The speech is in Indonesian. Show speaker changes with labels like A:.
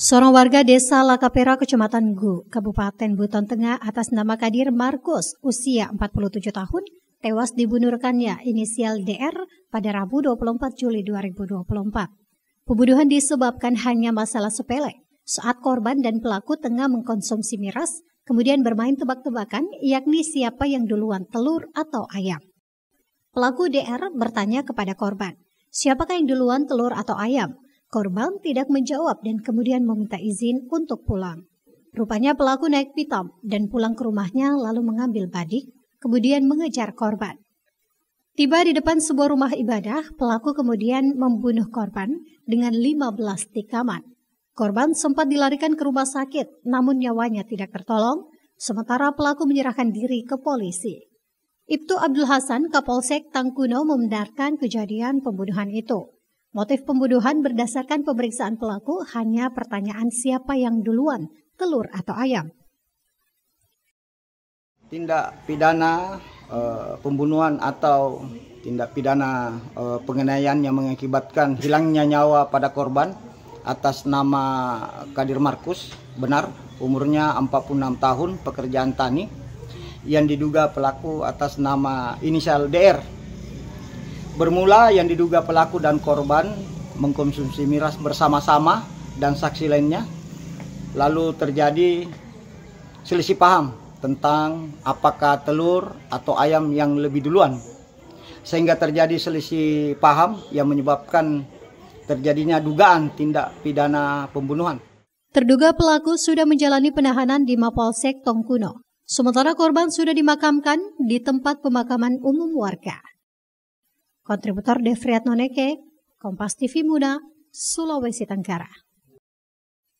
A: Seorang warga desa Lakapera, Kecamatan Gu, Kabupaten Buton Tengah atas nama Kadir Markus, usia 47 tahun, tewas dibunuh rekannya inisial DR pada Rabu 24 Juli 2024. Pembunuhan disebabkan hanya masalah sepele. Saat korban dan pelaku tengah mengkonsumsi miras, kemudian bermain tebak-tebakan yakni siapa yang duluan telur atau ayam. Pelaku DR bertanya kepada korban, siapakah yang duluan telur atau ayam? Korban tidak menjawab dan kemudian meminta izin untuk pulang. Rupanya pelaku naik pitam dan pulang ke rumahnya lalu mengambil badik, kemudian mengejar korban. Tiba di depan sebuah rumah ibadah, pelaku kemudian membunuh korban dengan 15 tikaman. Korban sempat dilarikan ke rumah sakit, namun nyawanya tidak tertolong, sementara pelaku menyerahkan diri ke polisi. Ibtu Abdul Hasan, Kapolsek Tangkuno membenarkan kejadian pembunuhan itu. Motif pembunuhan berdasarkan pemeriksaan pelaku hanya pertanyaan siapa yang duluan, telur atau ayam.
B: Tindak pidana e, pembunuhan atau tindak pidana e, pengenaian yang mengakibatkan hilangnya nyawa pada korban atas nama Kadir Markus benar umurnya 46 tahun pekerjaan tani yang diduga pelaku atas nama inisial DR Bermula yang diduga pelaku dan korban mengkonsumsi miras bersama-sama dan saksi lainnya. Lalu terjadi selisih paham tentang apakah telur atau ayam yang lebih duluan. Sehingga terjadi selisih paham yang menyebabkan terjadinya dugaan tindak pidana pembunuhan.
A: Terduga pelaku sudah menjalani penahanan di Mapolsek Tongkuno. Sementara korban sudah dimakamkan di tempat pemakaman umum warga. Kontributor Devriat Noneke, Kompas TV Muda, Sulawesi Tenggara.